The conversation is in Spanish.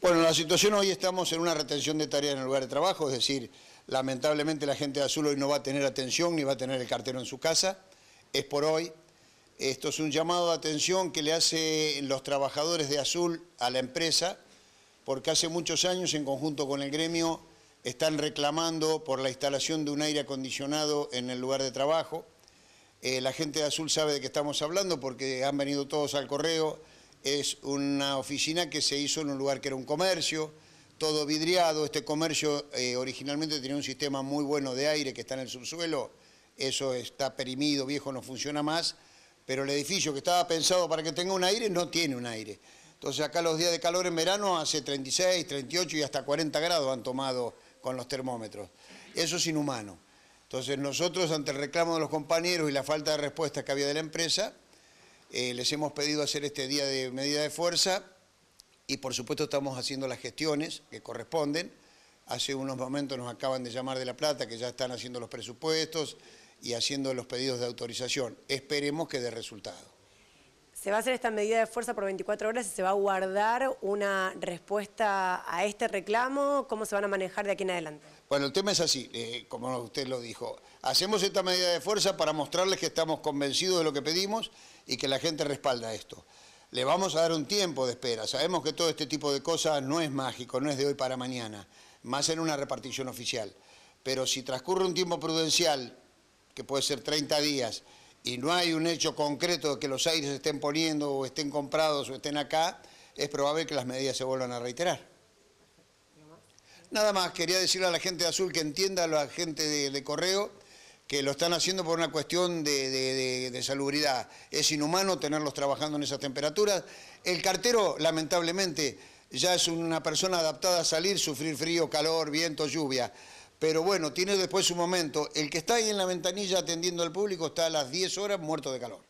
Bueno, la situación hoy estamos en una retención de tareas en el lugar de trabajo, es decir, lamentablemente la gente de Azul hoy no va a tener atención ni va a tener el cartero en su casa, es por hoy. Esto es un llamado de atención que le hacen los trabajadores de Azul a la empresa, porque hace muchos años en conjunto con el gremio están reclamando por la instalación de un aire acondicionado en el lugar de trabajo. Eh, la gente de Azul sabe de qué estamos hablando porque han venido todos al correo, es una oficina que se hizo en un lugar que era un comercio, todo vidriado. Este comercio eh, originalmente tenía un sistema muy bueno de aire que está en el subsuelo, eso está perimido, viejo, no funciona más, pero el edificio que estaba pensado para que tenga un aire no tiene un aire. Entonces acá los días de calor en verano hace 36, 38 y hasta 40 grados han tomado con los termómetros. Eso es inhumano. Entonces nosotros ante el reclamo de los compañeros y la falta de respuesta que había de la empresa, eh, les hemos pedido hacer este día de medida de fuerza y por supuesto estamos haciendo las gestiones que corresponden. Hace unos momentos nos acaban de llamar de La Plata que ya están haciendo los presupuestos y haciendo los pedidos de autorización. Esperemos que dé resultado. Se va a hacer esta medida de fuerza por 24 horas y se va a guardar una respuesta a este reclamo. ¿Cómo se van a manejar de aquí en adelante? Bueno, el tema es así, eh, como usted lo dijo. Hacemos esta medida de fuerza para mostrarles que estamos convencidos de lo que pedimos y que la gente respalda esto. Le vamos a dar un tiempo de espera. Sabemos que todo este tipo de cosas no es mágico, no es de hoy para mañana, más en una repartición oficial. Pero si transcurre un tiempo prudencial, que puede ser 30 días, y no hay un hecho concreto de que los aires estén poniendo o estén comprados o estén acá, es probable que las medidas se vuelvan a reiterar. Nada más, quería decirle a la gente de Azul que entienda a la gente de, Correo que lo están haciendo por una cuestión de, de, salubridad. Es inhumano tenerlos trabajando en esas temperaturas. El cartero, lamentablemente, ya es una persona adaptada a salir, sufrir frío, calor, viento, lluvia. Pero bueno, tiene después su momento. El que está ahí en la ventanilla atendiendo al público está a las 10 horas muerto de calor.